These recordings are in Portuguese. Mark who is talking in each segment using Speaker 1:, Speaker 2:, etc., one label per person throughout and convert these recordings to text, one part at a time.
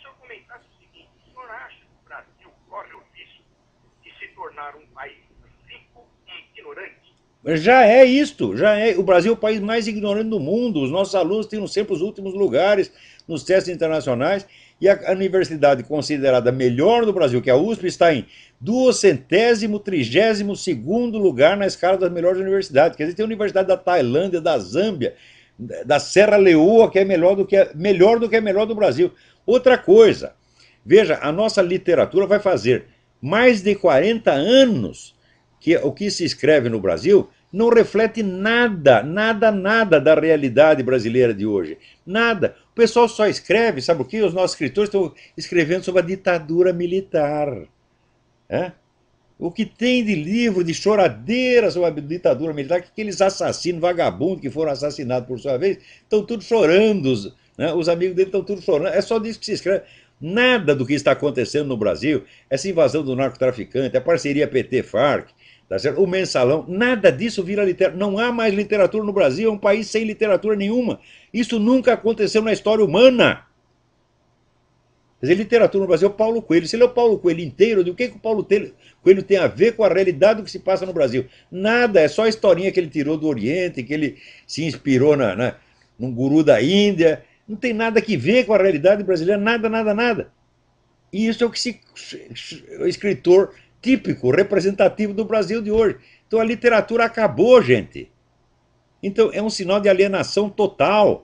Speaker 1: se eu comentasse é o seguinte, o senhor acha que o Brasil corre o risco de se tornar um país rico e ignorante? Já é isto, já é. O Brasil é o país mais ignorante do mundo. Os nossos alunos têm sempre os últimos lugares nos testes internacionais. E a universidade considerada melhor do Brasil, que é a USP, está em 232 trigésimo segundo lugar na escala das melhores universidades. Quer dizer, tem a Universidade da Tailândia, da Zâmbia, da Serra Leoa que é melhor do que é, melhor do que é melhor do Brasil. Outra coisa, veja, a nossa literatura vai fazer mais de 40 anos que o que se escreve no Brasil não reflete nada, nada, nada da realidade brasileira de hoje. Nada. O pessoal só escreve, sabe o que? Os nossos escritores estão escrevendo sobre a ditadura militar. É? O que tem de livro de choradeira sobre a ditadura militar, que aqueles assassinos vagabundos que foram assassinados por sua vez, estão todos chorando, né? os amigos dele estão todos chorando. É só disso que se escreve. Nada do que está acontecendo no Brasil, essa invasão do narcotraficante, a parceria PT-FARC, tá o mensalão, nada disso vira literatura. Não há mais literatura no Brasil, é um país sem literatura nenhuma. Isso nunca aconteceu na história humana. Quer literatura no Brasil é o Paulo Coelho. Se lê o Paulo Coelho inteiro, do que, que o Paulo Coelho tem a ver com a realidade do que se passa no Brasil? Nada, é só a historinha que ele tirou do Oriente, que ele se inspirou na, na, num guru da Índia. Não tem nada que ver com a realidade brasileira, nada, nada, nada. E isso é o que se. O escritor típico, representativo do Brasil de hoje. Então a literatura acabou, gente. Então é um sinal de alienação total.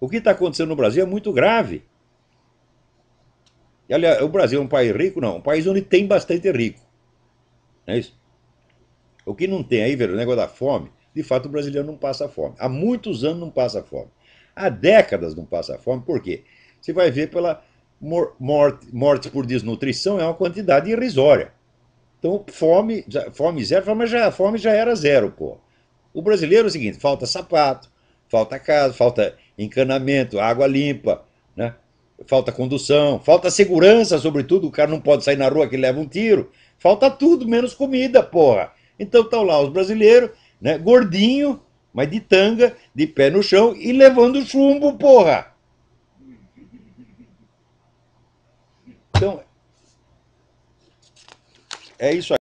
Speaker 1: O que está acontecendo no Brasil é muito grave. E, aliás, o Brasil é um país rico? Não, um país onde tem bastante rico. Não é isso? O que não tem aí, velho, o negócio da fome, de fato o brasileiro não passa fome. Há muitos anos não passa fome. Há décadas não passa fome, por quê? Você vai ver pela morte, morte por desnutrição é uma quantidade irrisória. Então, fome, fome zero, mas já, a fome já era zero, pô. O brasileiro é o seguinte, falta sapato, falta casa, falta encanamento, água limpa, falta condução, falta segurança, sobretudo, o cara não pode sair na rua que leva um tiro. Falta tudo, menos comida, porra. Então estão tá lá os brasileiros, né, gordinho, mas de tanga, de pé no chão e levando chumbo, porra. Então, é isso aí.